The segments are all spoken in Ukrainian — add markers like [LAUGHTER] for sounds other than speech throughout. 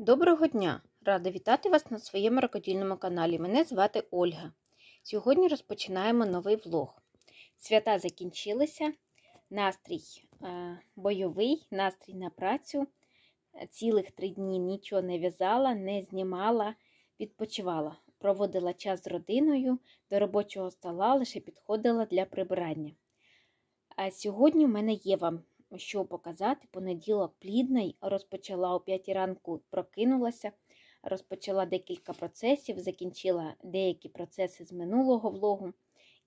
Доброго дня! Рада вітати вас на своєму рокодільному каналі. Мене звати Ольга. Сьогодні розпочинаємо новий влог. Свята закінчилися, настрій е, бойовий, настрій на працю. Цілих три дні нічого не в'язала, не знімала, відпочивала. Проводила час з родиною, до робочого стола лише підходила для прибирання. А сьогодні в мене є вам що показати. Понеділок плідний, розпочала о 5 ранку, прокинулася, розпочала декілька процесів, закінчила деякі процеси з минулого влогу.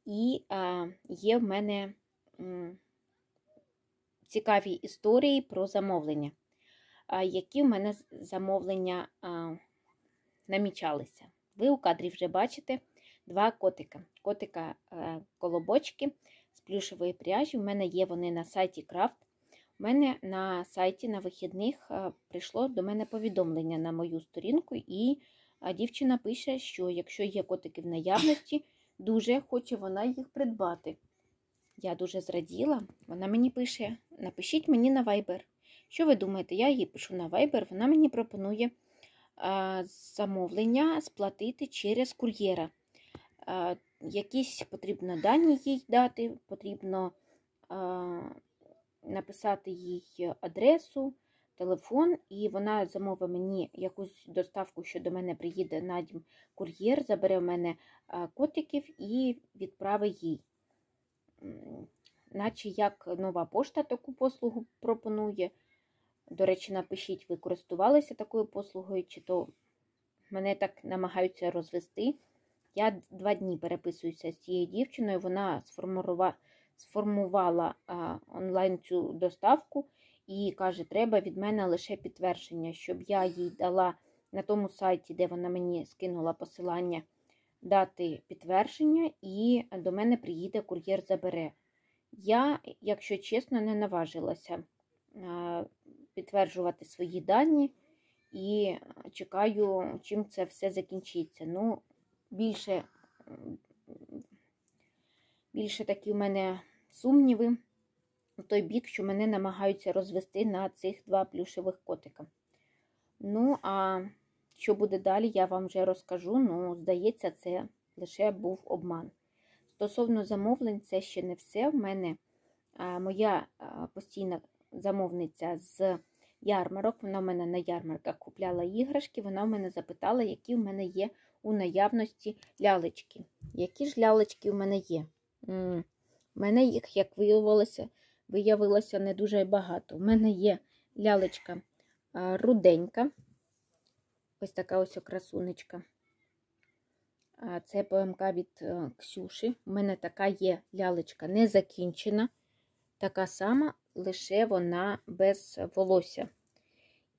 І а, є в мене м, цікаві історії про замовлення, а, які в мене замовлення а, намічалися. Ви у кадрі вже бачите два котика. Котика-колобочки е, з плюшової пряжі. У мене є вони на сайті Крафт. У мене на сайті на вихідних е, прийшло до мене повідомлення на мою сторінку, і е, дівчина пише, що якщо є котики в наявності, дуже хоче вона їх придбати. Я дуже зраділа, вона мені пише: напишіть мені на Viber. Що ви думаєте, я їй пишу на Viber, вона мені пропонує е, замовлення сплатити через кур'єра. Якісь потрібно дані їй дати, потрібно написати їй адресу, телефон, і вона замовить мені якусь доставку, що до мене приїде на дім кур'єр, забере в мене котиків і відправить їй. Наче як нова пошта таку послугу пропонує. До речі, напишіть, ви користувалися такою послугою, чи то мене так намагаються розвести. Я два дні переписуюся з цією дівчиною, вона сформувала сформувала онлайн цю доставку і каже, треба від мене лише підтвердження, щоб я їй дала на тому сайті, де вона мені скинула посилання, дати підтвердження, і до мене приїде кур'єр забере. Я, якщо чесно, не наважилася підтверджувати свої дані і чекаю, чим це все закінчиться. Ну, більше більше такі в мене сумніви в той бік, що мене намагаються розвести на цих два плюшевих котика. Ну, а що буде далі, я вам вже розкажу. Ну, здається, це лише був обман. Стосовно замовлень, це ще не все. В мене а, моя а, постійна замовниця з ярмарок, вона в мене на ярмарках купляла іграшки, вона в мене запитала, які в мене є у наявності лялечки. Які ж лялечки в мене є? М -м мене їх, як виявилося, виявилося не дуже багато. У мене є лялечка руденька. Ось така ось красунечка. Це ПМК від е, Ксюші. У мене така є лялечка не закінчена. Така сама, лише вона без волосся.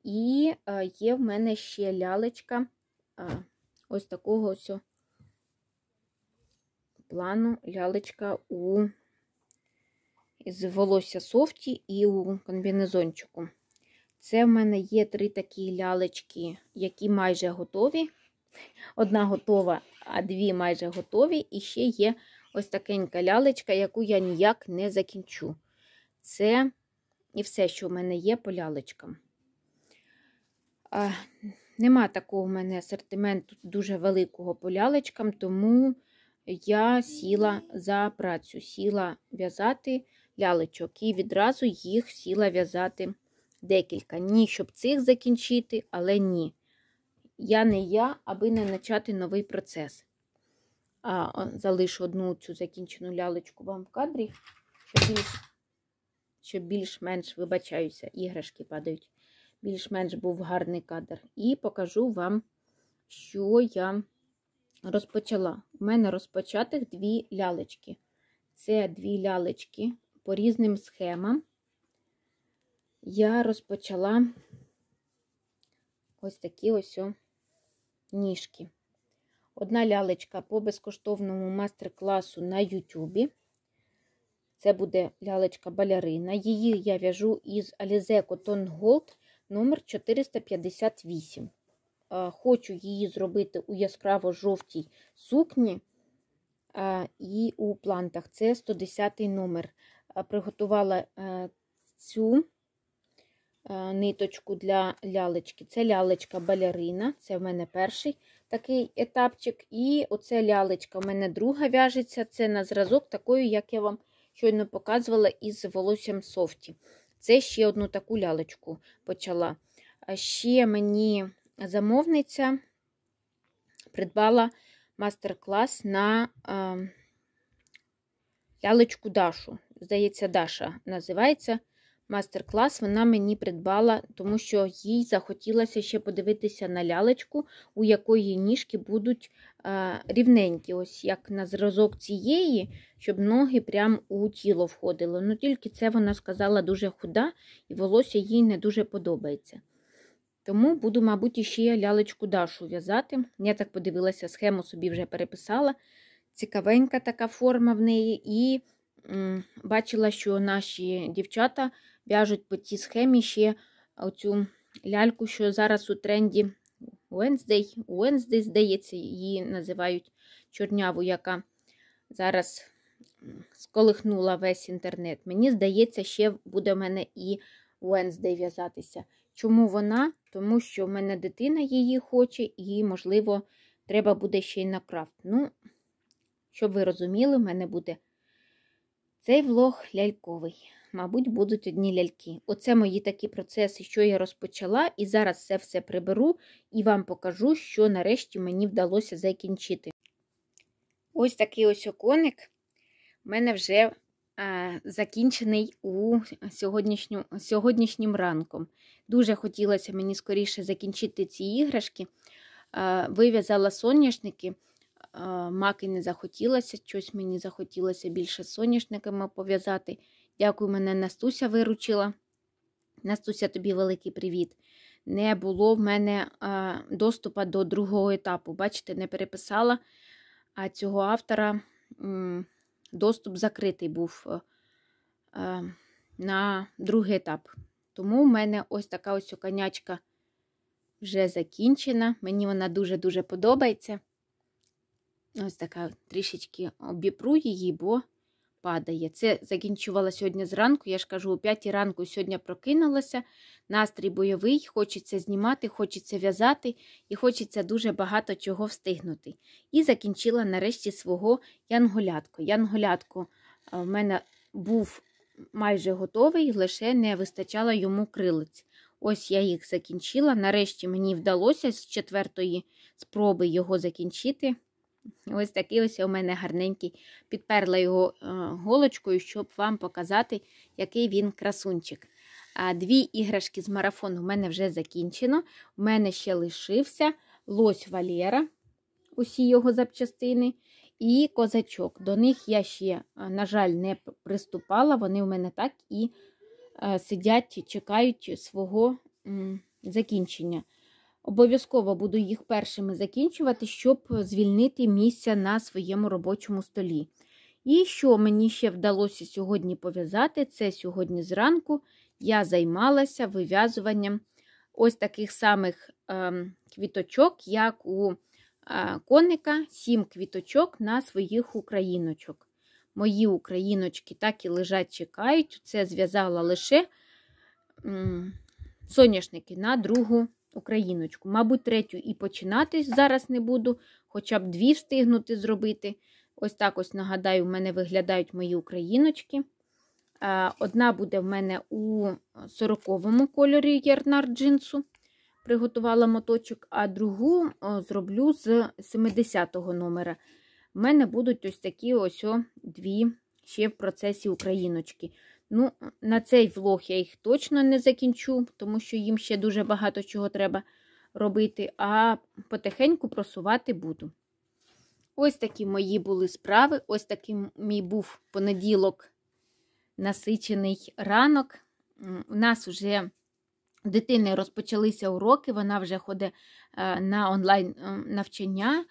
І е, є в мене ще лялечка ось такого ось плану лялечка у з волосся софті і у комбінезончику. Це в мене є три такі лялечки, які майже готові. Одна готова, а дві майже готові. І ще є ось такенька лялечка, яку я ніяк не закінчу. Це і все, що в мене є по лялечкам. А, Нема такого в мене асортименту дуже великого по лялечкам, тому я сіла за працю, сіла в'язати лялечок і відразу їх сіла в'язати декілька. Ні, щоб цих закінчити, але ні. Я не я, аби не почати новий процес. А залишу одну цю закінчену лялечку вам в кадрі, щоб більш, щоб більш-менш вибачаюся, іграшки падають. Більш-менш був гарний кадр. І покажу вам, що я розпочала. У мене розпочатих дві лялечки. Це дві лялечки по різним схемам я розпочала ось такі ось ніжки. Одна лялечка по безкоштовному майстер-класу на Ютубі. Це буде лялечка балярина. Її я в'яжу із Alize Cotton Gold номер 458. Хочу її зробити у яскраво-жовтій сукні і у плантах. Це 110 номер. Е, приготувала е, цю е, ниточку для лялечки. Це лялечка балярина, це в мене перший такий етапчик. І оце лялечка в мене друга в'яжеться. Це на зразок такою, як я вам щойно показувала, із волоссям софті. Це ще одну таку лялечку почала. ще мені замовниця придбала мастер-клас на лялечку Дашу здається, Даша називається мастер-клас. Вона мені придбала, тому що їй захотілося ще подивитися на лялечку, у якої ніжки будуть рівненькі, ось як на зразок цієї, щоб ноги прямо у тіло входили. Ну тільки це вона сказала дуже худа, і волосся їй не дуже подобається. Тому буду, мабуть, іще лялечку Дашу в'язати. Я так подивилася, схему собі вже переписала. Цікавенька така форма в неї, і бачила, що наші дівчата в'яжуть по цій схемі ще оцю ляльку, що зараз у тренді Wednesday, Wednesday, здається, її називають чорняву, яка зараз сколихнула весь інтернет. Мені здається, ще буде в мене і Wednesday в'язатися. Чому вона? Тому що в мене дитина її хоче, і, можливо, треба буде ще й на крафт. Ну, щоб ви розуміли, в мене буде цей влог ляльковий. Мабуть, будуть одні ляльки. Оце мої такі процеси, що я розпочала, і зараз це все приберу і вам покажу, що нарешті мені вдалося закінчити. Ось такий ось оконик в мене вже а, закінчений у сьогоднішню, сьогоднішнім ранком. Дуже хотілося мені скоріше закінчити ці іграшки, а, вив'язала соняшники маки не захотілося, щось мені захотілося більше з соняшниками пов'язати. Дякую, мене Настуся виручила. Настуся, тобі великий привіт. Не було в мене доступу до другого етапу. Бачите, не переписала, а цього автора доступ закритий був е, на другий етап. Тому в мене ось така ось конячка вже закінчена. Мені вона дуже-дуже подобається. Ось така трішечки обіпру її, бо падає. Це закінчувала сьогодні зранку, я ж кажу, о 5 ранку сьогодні прокинулася. Настрій бойовий, хочеться знімати, хочеться в'язати і хочеться дуже багато чого встигнути. І закінчила нарешті свого янголятку. Янголятку е, в мене був майже готовий, лише не вистачало йому крилиць. Ось я їх закінчила. Нарешті мені вдалося з четвертої спроби його закінчити. Ось такий ось у мене гарненький. Підперла його е, голочкою, щоб вам показати, який він красунчик. А Дві іграшки з марафону в мене вже закінчено. У мене ще лишився лось Валєра, усі його запчастини, і козачок. До них я ще, е, на жаль, не приступала. Вони в мене так і е, сидять, чекають свого закінчення. Обов'язково буду їх першими закінчувати, щоб звільнити місця на своєму робочому столі. І що мені ще вдалося сьогодні пов'язати, це сьогодні зранку я займалася вив'язуванням ось таких самих ем, квіточок, як у е, коника, сім квіточок на своїх україночок. Мої україночки так і лежать, чекають. Це зв'язала лише соняшники на другу. Україночку. Мабуть, третю і починати зараз не буду, хоча б дві встигнути зробити. Ось так ось нагадаю, в мене виглядають мої україночки. Одна буде в мене у 40-му кольорі ярнар джинсу. Приготувала моточок, а другу зроблю з 70-го номера. В мене будуть ось такі ось дві ще в процесі україночки. Ну, на цей влог я їх точно не закінчу, тому що їм ще дуже багато чого треба робити, а потихеньку просувати буду. Ось такі мої були справи, ось такий мій був понеділок насичений ранок. У нас вже дитини розпочалися уроки, вона вже ходить е, на онлайн е, навчання.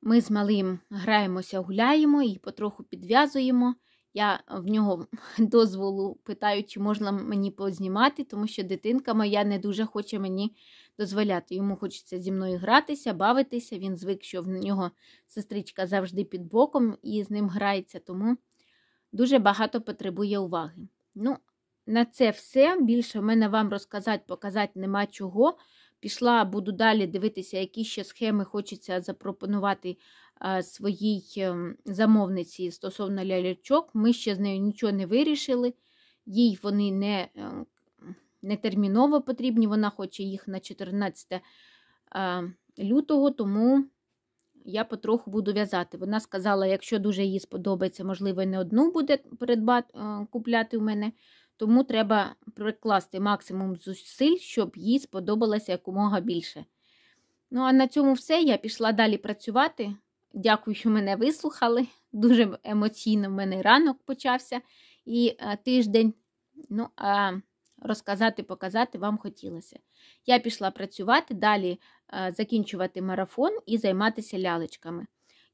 Ми з малим граємося, гуляємо і потроху підв'язуємо. Я в нього [LAUGHS] дозволу питаю, чи можна мені познімати, тому що дитинка моя не дуже хоче мені дозволяти. Йому хочеться зі мною гратися, бавитися. Він звик, що в нього сестричка завжди під боком і з ним грається, тому дуже багато потребує уваги. Ну, на це все. Більше в мене вам розказати, показати нема чого пішла, буду далі дивитися, які ще схеми хочеться запропонувати своїй ем, замовниці стосовно лялячок. Ми ще з нею нічого не вирішили, їй вони не ем, не терміново потрібні, вона хоче їх на 14 лютого, тому я потроху буду в'язати. Вона сказала, якщо дуже їй сподобається, можливо, не одну буде передбат, е, купляти у мене. Тому треба прикласти максимум зусиль, щоб їй сподобалося якомога більше. Ну, а на цьому все. Я пішла далі працювати. Дякую, що мене вислухали. Дуже емоційно в мене ранок почався і е, тиждень. Ну, а розказати, показати вам хотілося. Я пішла працювати, далі е, закінчувати марафон і займатися лялечками.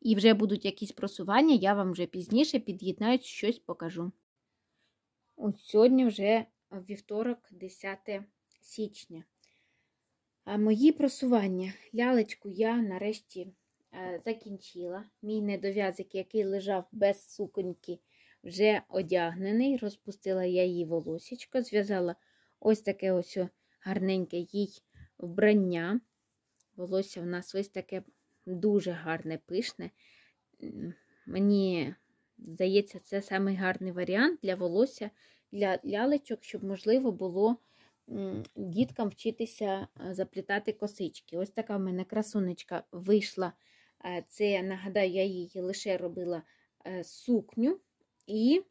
І вже будуть якісь просування, я вам вже пізніше під'єднаю, щось покажу. От сьогодні вже е, вівторок, 10 січня. А Мої просування. Лялечку я нарешті е, закінчила. Мій недов'язик, який лежав без суконьки, вже одягнений. Розпустила я її волосечко, зв'язала ось таке ось гарненьке їй вбрання. Волосся в нас ось таке дуже гарне, пишне. Мені Здається, це самий гарний варіант для волосся, для лялечок, щоб можливо було діткам вчитися е, заплітати косички. Ось така в мене красунечка вийшла. Е, це, нагадаю, я її лише робила е, сукню. І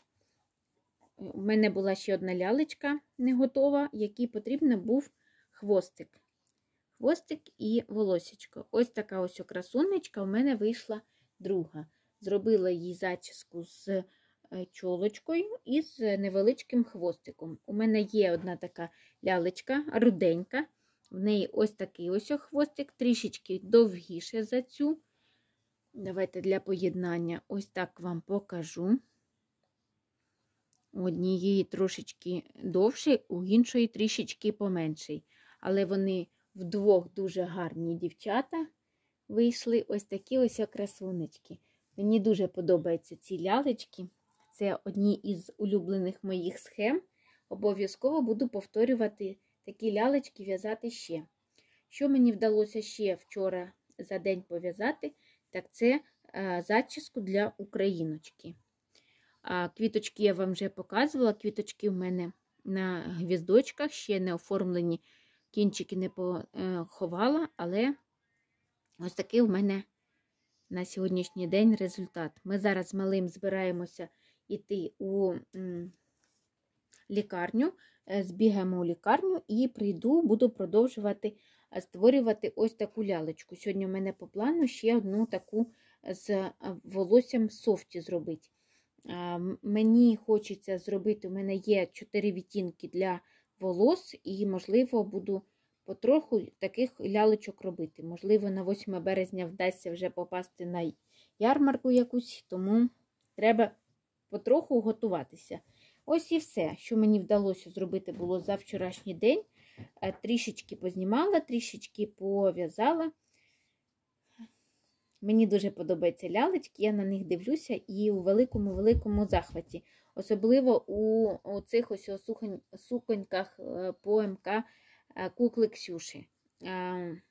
в мене була ще одна лялечка не готова, якій потрібен був хвостик. Хвостик і волосечко. Ось така ось красунечка в мене вийшла друга зробила їй зачіску з е, чолочкою і з невеличким хвостиком. У мене є одна така лялечка, руденька. В неї ось такий ось хвостик, трішечки довгіше за цю. Давайте для поєднання ось так вам покажу. У однієї трошечки довше, у іншої трішечки поменший. Але вони вдвох дуже гарні дівчата вийшли ось такі ось красунечки. Мені дуже подобаються ці лялечки. Це одні із улюблених моїх схем. Обов'язково буду повторювати такі лялечки в'язати ще. Що мені вдалося ще вчора за день пов'язати, так це е, зачіску для україночки. Квіточки я вам вже показувала. Квіточки в мене на гвіздочках, ще не оформлені, кінчики не поховала, е, але ось такий в мене на сьогоднішній день результат. Ми зараз з малим збираємося йти у лікарню, е, збігаємо у лікарню і прийду, буду продовжувати е, створювати ось таку лялечку. Сьогодні в мене по плану ще одну таку е, з волоссям софті зробити. Мені хочеться зробити, у мене є 4 відтінки для волос, і, можливо, буду потроху таких лялечок робити. Можливо, на 8 березня вдасться вже попасти на ярмарку якусь, тому треба потроху готуватися. Ось і все, що мені вдалося зробити, було за вчорашній день. Е, трішечки познімала, трішечки пов'язала. Мені дуже подобаються лялечки, я на них дивлюся і у великому-великому захваті. Особливо у, цих ось суконьках е, по МК Е, кукли Ксюші. Е,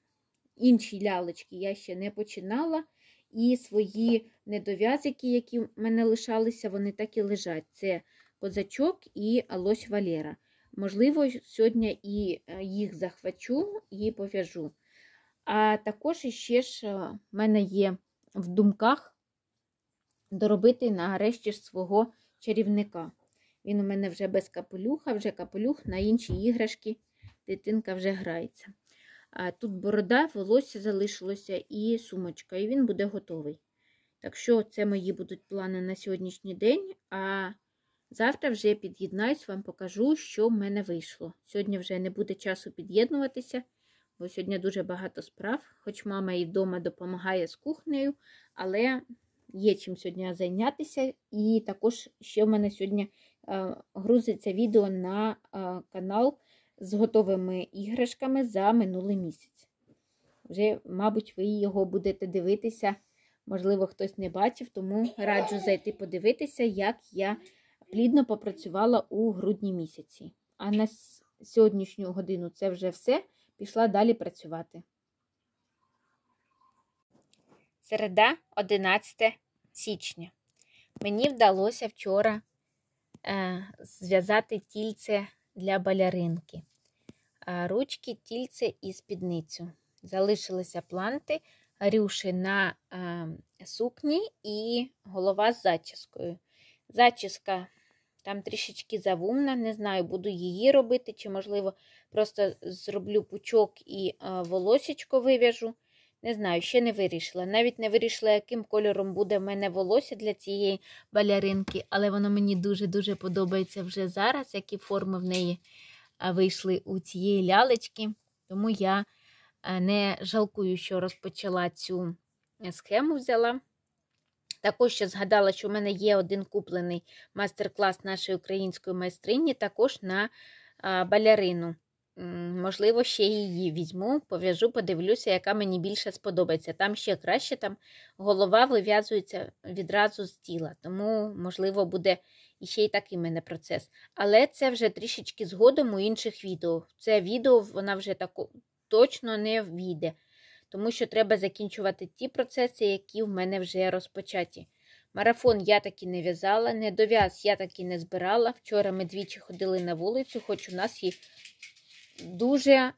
інші лялечки я ще не починала. І свої недов'язики, які в мене лишалися, вони так і лежать. Це козачок і Алось Валера. Можливо, сьогодні і е, їх захвачу і пов'яжу. А також ще ж в мене є в думках доробити нарешті ж свого чарівника. Він у мене вже без капелюха, вже капелюх на інші іграшки дитинка вже грається. тут борода, волосся залишилося і сумочка, і він буде готовий. Так що, це мої будуть плани на сьогоднішній день. А завтра вже під'єднаюсь, вам покажу, що в мене вийшло. Сьогодні вже не буде часу під'єднуватися, бо сьогодні дуже багато справ, хоч мама і вдома допомагає з кухнею, але є чим сьогодні зайнятися. І також ще в мене сьогодні е, грузиться відео на е, канал з готовими іграшками за минулий місяць. Вже, мабуть, ви його будете дивитися, можливо, хтось не бачив, тому раджу зайти подивитися, як я плідно попрацювала у грудні місяці. А на сьогоднішню годину це вже все. Пішла далі працювати. Середа, 11 січня. Мені вдалося вчора е, зв'язати тільце для баляринки. Ручки, тільце і спідницю. Залишилися планти, рюши на сукні і голова з зачіскою. Зачіска там трішечки завумна, не знаю, буду її робити, чи, можливо, просто зроблю пучок і волосічко вив'яжу. Не знаю, ще не вирішила. Навіть не вирішила, яким кольором буде в мене волосся для цієї баляринки, але воно мені дуже-дуже подобається вже зараз, які форми в неї вийшли у цієї лялечки. Тому я не жалкую, що розпочала цю е, схему взяла. Також ще згадала, що в мене є один куплений майстер-клас нашої української майстрині, також на балярину. Можливо, ще її візьму, пов'яжу, подивлюся, яка мені більше сподобається. Там ще краще, там голова вив'язується відразу з тіла, тому, можливо, буде ще й такий мене процес. Але це вже трішечки згодом у інших відео. Це відео вона вже таку точно не ввійде, тому що треба закінчувати ті процеси, які в мене вже розпочаті. Марафон я таки не в'язала, не дов'яз, я таки не збирала. Вчора ми двічі ходили на вулицю, хоч у нас і дуже е,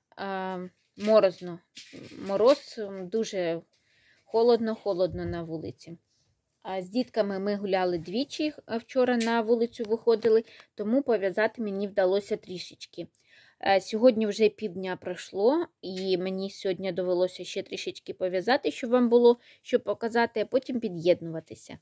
морозно. Мороз дуже холодно-холодно на вулиці. А з дітками ми гуляли двічі, е, вчора на вулицю виходили, тому пов'язати мені вдалося трішечки. Е, сьогодні вже півдня пройшло, і мені сьогодні довелося ще трішечки пов'язати, щоб вам було що показати, а потім під'єднуватися.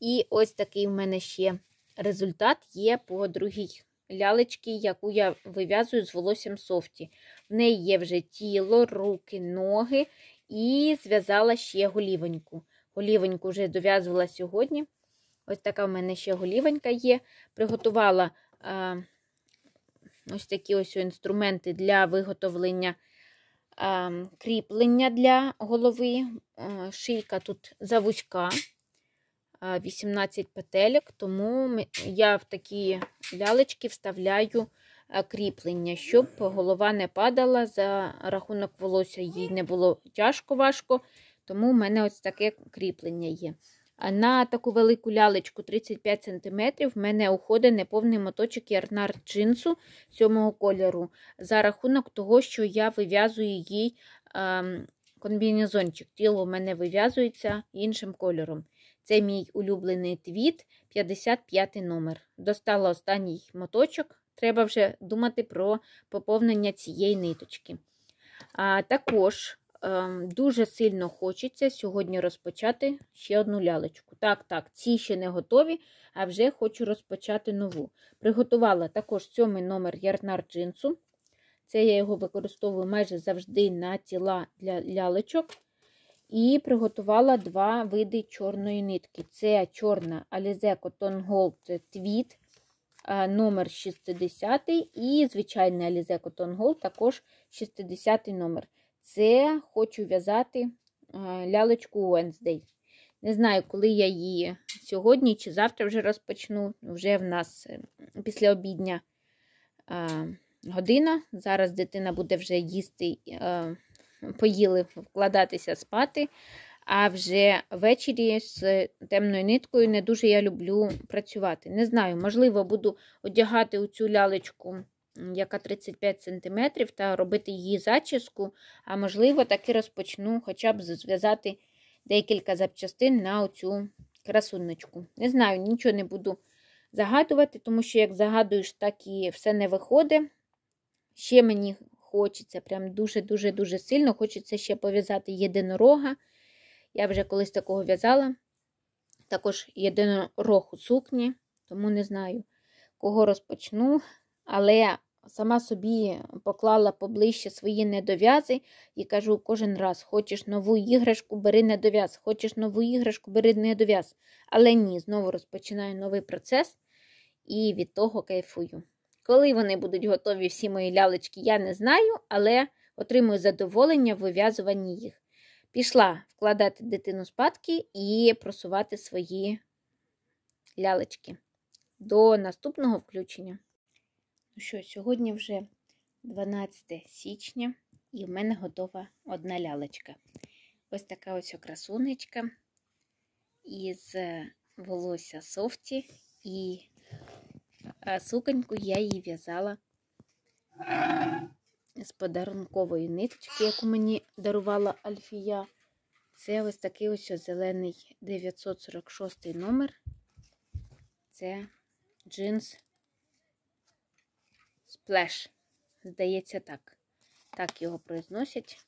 І ось такий в мене ще результат є по другій лялечки, яку я вив'язую з волоссям софті. В неї є вже тіло, руки, ноги і зв'язала ще голівоньку. Голівоньку вже дов'язувала сьогодні. Ось така в мене ще голівонька є. Приготувала а, ось такі ось інструменти для виготовлення а, кріплення для голови. А, е, шийка тут завузька. 18 петелек, тому я в такі лялечки вставляю кріплення, щоб голова не падала, за рахунок волосся їй не було тяжко-важко, тому в мене ось таке кріплення є. На таку велику лялечку 35 см в мене уходить неповний моточок ярнар джинсу сьомого кольору, за рахунок того, що я вив'язую їй комбінезончик. Тіло в мене вив'язується іншим кольором. Це мій улюблений твіт, 55 номер. Достала останній моточок. Треба вже думати про поповнення цієї ниточки. А Також е, дуже сильно хочеться сьогодні розпочати ще одну лялечку. Так, так, ці ще не готові, а вже хочу розпочати нову. Приготувала також сьомий номер ярнар джинсу. Це я його використовую майже завжди на тіла для лялечок. І приготувала два види чорної нитки. Це чорна Alize Cotton Gold Tweed е, номер 60 і звичайна Alize Cotton Gold також 60 номер. Це хочу в'язати е, лялечку Wednesday. Не знаю, коли я її сьогодні чи завтра вже розпочну. Вже в нас е, після обідня година. Зараз дитина буде вже їсти поїли вкладатися спати. А вже ввечері з темною ниткою не дуже я люблю працювати. Не знаю, можливо, буду одягати оцю лялечку, яка 35 см, та робити її зачіску, а можливо, таки розпочну хоча б зв'язати декілька запчастин на оцю красуночку. Не знаю, нічого не буду загадувати, тому що, як загадуєш, так і все не виходить. Ще мені хочеться. Прям дуже-дуже-дуже сильно. Хочеться ще пов'язати єдинорога. Я вже колись такого в'язала. Також єдинорог у сукні, тому не знаю, кого розпочну. Але сама собі поклала поближче свої недов'язи і кажу кожен раз: хочеш нову іграшку, бери недов'яз, хочеш нову іграшку, бери недов'яз. Але ні, знову розпочинаю новий процес і від того кайфую. Коли вони будуть готові всі мої лялечки, я не знаю, але отримую задоволення в вив'язуванні їх. Пішла вкладати дитину спадки і просувати свої лялечки. До наступного включення. Ну що, сьогодні вже 12 січня, і в мене готова одна лялечка. Ось така ось красунечка із волосся софті і а суконьку я її в'язала з подарункової ниточки, яку мені дарувала Альфія. Це ось такий ось зелений 946 номер. Це джинс Splash. Здається, так. Так його произносять.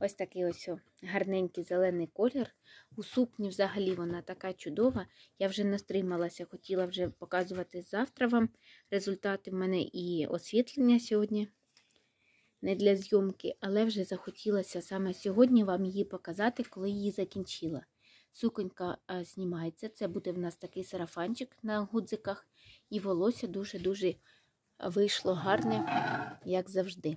Ось такий ось гарненький зелений колір. У сукні взагалі вона така чудова. Я вже не стрималася, хотіла вже показувати завтра вам результати у мене і освітлення сьогодні, не для зйомки, але вже захотілося саме сьогодні вам її показати, коли її закінчила. Суконька знімається, це буде в нас такий сарафанчик на гудзиках, і волосся дуже-дуже вийшло гарне, як завжди.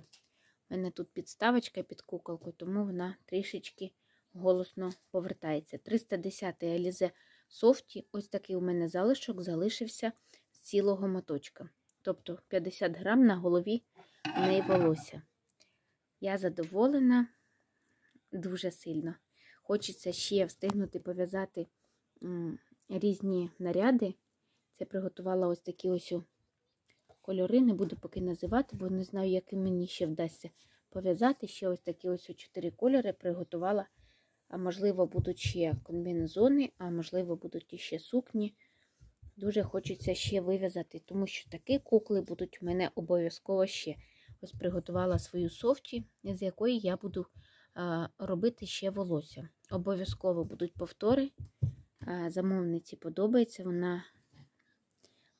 У мене тут підставочка під куколку, тому вона трішечки голосно повертається. 310 й Елізе Софті, ось такий у мене залишок залишився з цілого моточка. Тобто 50 грам на голові в неї волосся. Я задоволена дуже сильно. Хочеться ще встигнути пов'язати різні наряди. Це приготувала ось такі ось кольори, не буду поки називати, бо не знаю, які мені ще вдасться пов'язати. Ще ось такі ось чотири кольори приготувала. А можливо, будуть ще комбінезони, а можливо, будуть ще сукні. Дуже хочеться ще вив'язати, тому що такі кукли будуть у мене обов'язково ще. Ось приготувала свою софті, з якої я буду робити ще волосся. Обов'язково будуть повтори. Замовниці подобається. Вона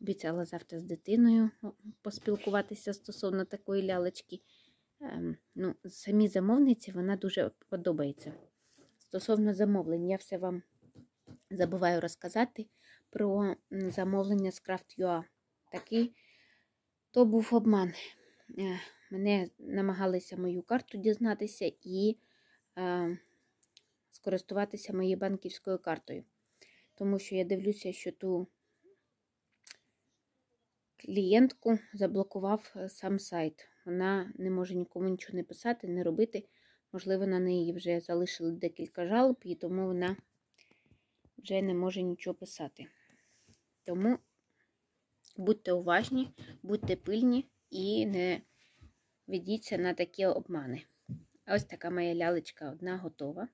Обіцяла завтра з дитиною ну, поспілкуватися стосовно такої лялечки. Ем, ну, Самі замовниці вона дуже подобається. Стосовно замовлень, я все вам забуваю розказати про замовлення з Craft.ua. Такий то був обман. Е, мене намагалися мою карту дізнатися і е, скористуватися моєю банківською картою. Тому що я дивлюся, що ту клієнтку заблокував е, сам сайт. Вона не може нікому нічого не писати, не робити. Можливо, на неї вже залишили декілька жалоб, і тому вона вже не може нічого писати. Тому будьте уважні, будьте пильні і не ведіться на такі обмани. Ось така моя лялечка одна готова.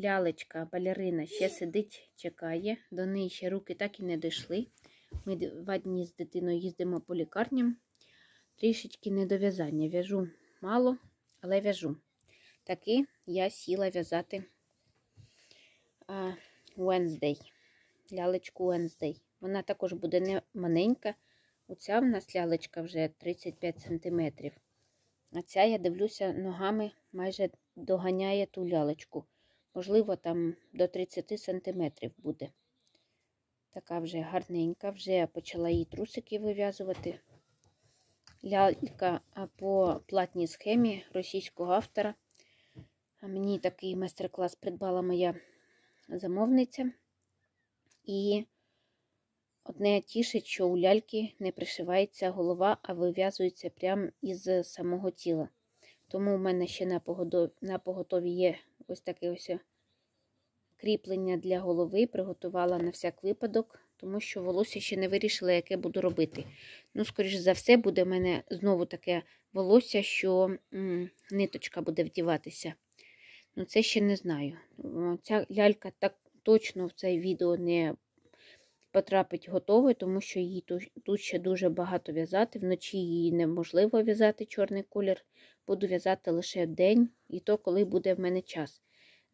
Лялечка, балерина ще сидить, чекає, до неї ще руки так і не дійшли. Ми два дні з дитиною їздимо по лікарням. Трішечки недов'язання. В'яжу мало, але в'яжу. Таки я сіла в'язати Wednesday. Лялечку Wednesday. Вона також буде не маленька. Оця в нас лялечка вже 35 см. А ця, я дивлюся, ногами майже доганяє ту лялечку. Можливо, там до 30 см буде. Така вже гарненька, вже почала її трусики вив'язувати. Лялька по платній схемі російського автора. Мені такий майстер-клас придбала моя замовниця. І одне тішить, що у ляльки не пришивається голова, а вив'язується прямо із самого тіла. Тому в мене ще на поготові є ось такий ось кріплення для голови приготувала на всяк випадок, тому що волосся ще не вирішила, яке буду робити. Ну, скоріш за все, буде в мене знову таке волосся, що м -м, ниточка буде вдіватися. Ну, це ще не знаю. Ну, ця лялька так точно в це відео не потрапить готовою, тому що її тут ще дуже багато в'язати. Вночі її неможливо в'язати чорний колір. Буду в'язати лише день і то, коли буде в мене час.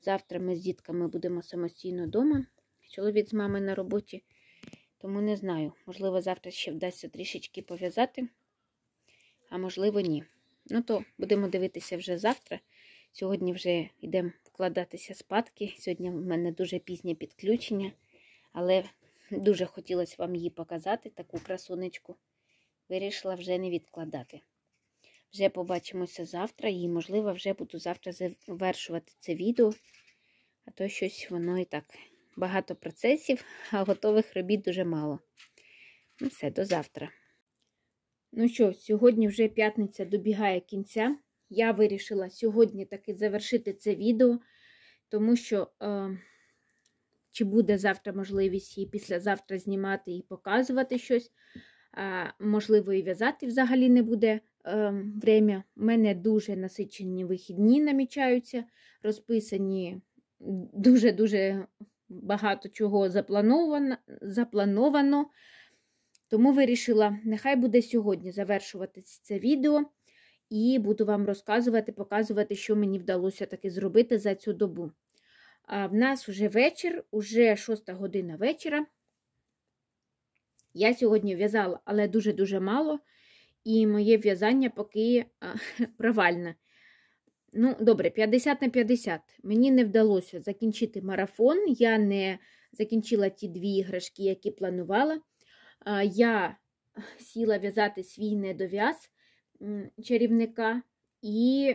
Завтра ми з дітками будемо самостійно вдома. Чоловік з мами на роботі, тому не знаю. Можливо, завтра ще вдасться трішечки пов'язати, а можливо, ні. Ну, то будемо дивитися вже завтра. Сьогодні вже йдемо вкладатися спадки. Сьогодні в мене дуже пізнє підключення, але дуже хотілося вам її показати, таку красунечку. Вирішила вже не відкладати. Вже побачимося завтра і, можливо, вже буду завтра завершувати це відео. А то щось воно і так. Багато процесів, [LAUGHS] а готових робіт дуже мало. Ну все, до завтра. Ну що, сьогодні вже п'ятниця добігає кінця. Я вирішила сьогодні таки завершити це відео, тому що е, чи буде завтра можливість і післязавтра знімати і показувати щось. Е, можливо, і в'язати взагалі не буде е, время. У мене дуже насичені вихідні намічаються, розписані дуже-дуже багато чого заплановано. заплановано. Тому вирішила, нехай буде сьогодні завершувати це відео, і буду вам розказувати, показувати, що мені вдалося таки зробити за цю добу. А В нас уже вечір, уже шоста година вечора. Я сьогодні в'язала, але дуже-дуже мало і моє в'язання поки [LAUGHS] провальне. Ну, добре, 50 на 50. Мені не вдалося закінчити марафон. Я не закінчила ті дві іграшки, які планувала. Я сіла в'язати свій недов'яз чарівника, і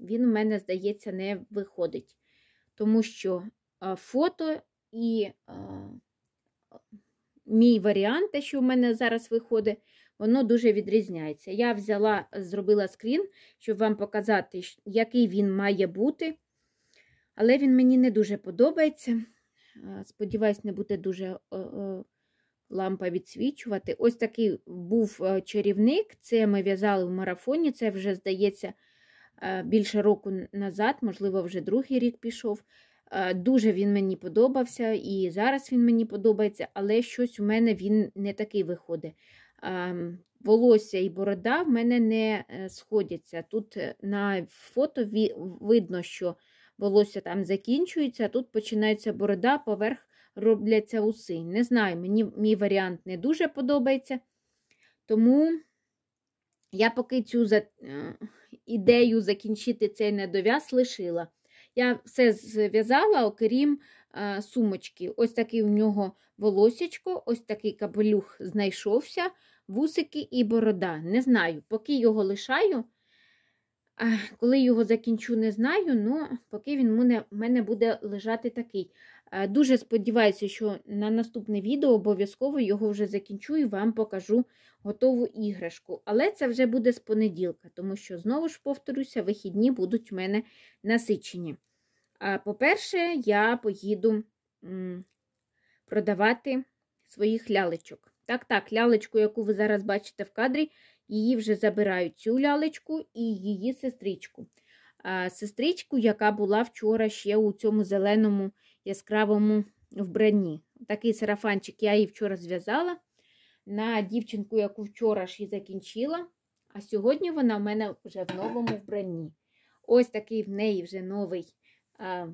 він у мене, здається, не виходить. Тому що фото і мій варіант, те, що у мене зараз виходить, воно дуже відрізняється. Я взяла, зробила скрін, щоб вам показати, який він має бути. Але він мені не дуже подобається. Сподіваюсь, не буде дуже лампа відсвічувати. Ось такий був е, чарівник, це ми в'язали в марафоні, це вже, здається, е, більше року назад, можливо, вже другий рік пішов. Е, дуже він мені подобався, і зараз він мені подобається, але щось у мене він не такий виходить. Ем, волосся і борода в мене не е, сходяться. Тут е, на фото видно, що волосся там закінчується, а тут починається борода, поверх робляться уси. Не знаю, мені мій варіант не дуже подобається. Тому я поки цю за... Е, ідею закінчити цей недов'яз лишила. Я все зв'язала, окрім а, е, сумочки. Ось такий в нього волосічко, ось такий кабелюх знайшовся, вусики і борода. Не знаю, поки його лишаю. А Коли його закінчу, не знаю, але поки він в мене буде лежати такий. Е, дуже сподіваюся, що на наступне відео обов'язково його вже закінчу і вам покажу готову іграшку. Але це вже буде з понеділка, тому що, знову ж повторюся, вихідні будуть в мене насичені. По-перше, я поїду продавати своїх лялечок. Так, так, лялечку, яку ви зараз бачите в кадрі, її вже забирають цю лялечку і її сестричку. Сестричку, яка була вчора ще у цьому зеленому яскравому вбранні. Такий сарафанчик я її вчора зв'язала на дівчинку, яку вчора ж і закінчила. А сьогодні вона в мене вже в новому вбранні. Ось такий в неї вже новий а,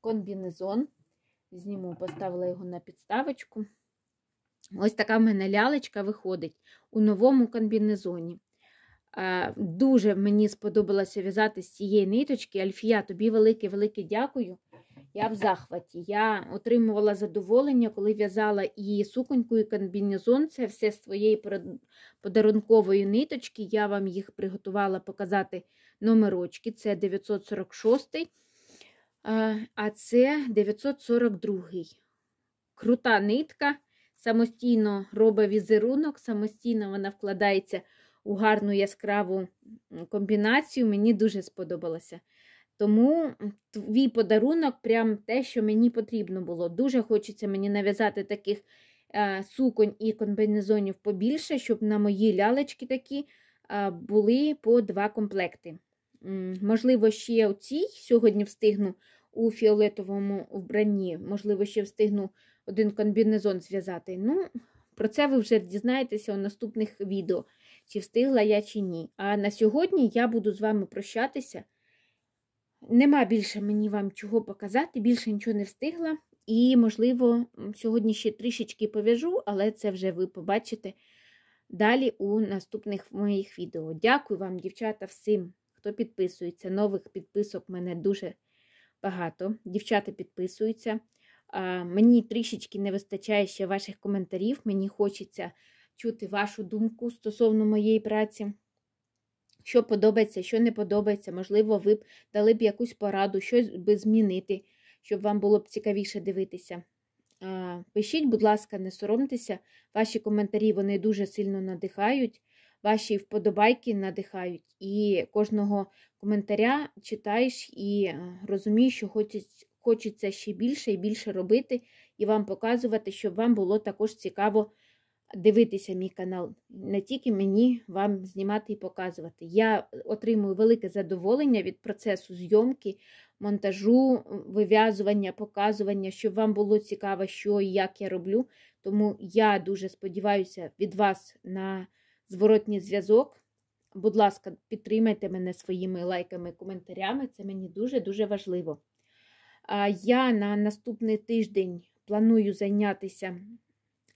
комбінезон. Зніму, поставила його на підставочку. Ось така в мене лялечка виходить у новому комбінезоні. А, дуже мені сподобалося в'язати з цієї ниточки. Альфія, тобі велике-велике дякую. Я в захваті. Я отримувала задоволення, коли в'язала і суконьку, і комбінезон. Це все з своєї подарункової ниточки. Я вам їх приготувала показати номерочки. Це 946, а це 942. Крута нитка. Самостійно робить візерунок, самостійно вона вкладається у гарну яскраву комбінацію. Мені дуже сподобалося. Тому твій подарунок прям те, що мені потрібно було. Дуже хочеться мені нав'язати таких е, суконь і комбінезонів побільше, щоб на мої лялечки такі е, були по два комплекти. Можливо, ще у цій сьогодні встигну у фіолетовому вбранні, можливо, ще встигну один комбінезон зв'язати. Ну, про це ви вже дізнаєтеся у наступних відео, чи встигла я, чи ні. А на сьогодні я буду з вами прощатися. Нема більше мені вам чого показати, більше нічого не встигла. І, можливо, сьогодні ще трішечки пов'яжу, але це вже ви побачите далі у наступних моїх відео. Дякую вам, дівчата, всім, хто підписується. Нових підписок мене дуже багато. Дівчата підписуються. Мені трішечки не вистачає ще ваших коментарів. Мені хочеться чути вашу думку стосовно моєї праці що подобається, що не подобається. Можливо, ви б дали б якусь пораду, щось би змінити, щоб вам було б цікавіше дивитися. Пишіть, будь ласка, не соромтеся, ваші коментарі вони дуже сильно надихають, ваші вподобайки надихають, і кожного коментаря читаєш і е, розумієш, що хочеться ще більше і більше робити, і вам показувати, щоб вам було також цікаво дивитися мій канал, не тільки мені вам знімати і показувати. Я отримую велике задоволення від процесу зйомки, монтажу, вив'язування, показування, щоб вам було цікаво, що і як я роблю. Тому я дуже сподіваюся від вас на зворотній зв'язок. Будь ласка, підтримайте мене своїми лайками коментарями, це мені дуже-дуже важливо. Я на наступний тиждень планую зайнятися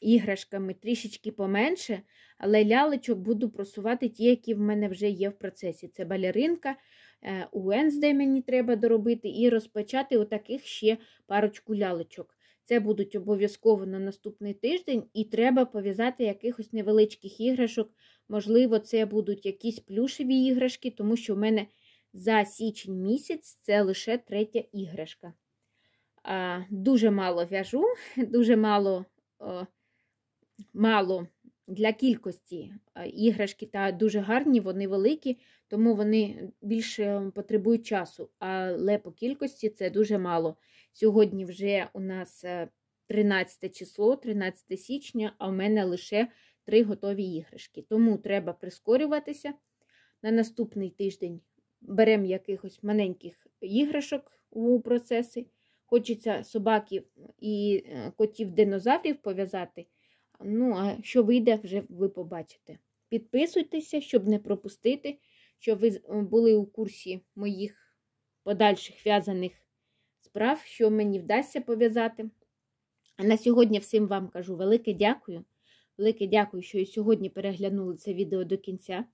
іграшками трішечки поменше, але лялечок буду просувати ті, які в мене вже є в процесі. Це балеринка, е, Уенсдей мені треба доробити, і розпочати отаких ще парочку лялечок. Це будуть обов'язково на наступний тиждень, і треба пов'язати якихось невеличких іграшок. Можливо, це будуть якісь плюшеві іграшки, тому що в мене за січень місяць це лише третя іграшка. Дуже мало в'яжу, [LAUGHS] дуже мало мало для кількості іграшки та дуже гарні, вони великі, тому вони більше потребують часу, але по кількості це дуже мало. Сьогодні вже у нас 13 е, число, 13 січня, а в мене лише три готові іграшки. Тому треба прискорюватися. На наступний тиждень беремо якихось маленьких іграшок у процеси. Хочеться собаків і е, котів-динозаврів пов'язати. Ну, а що вийде, вже ви побачите. Підписуйтеся, щоб не пропустити, щоб ви е, були у курсі моїх подальших в'язаних справ, що мені вдасться пов'язати. А на сьогодні всім вам кажу велике дякую. Велике дякую, що і сьогодні переглянули це відео до кінця.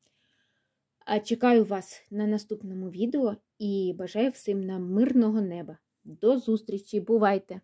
Чекаю вас на наступному відео і бажаю всім нам мирного неба. До зустрічі! Бувайте!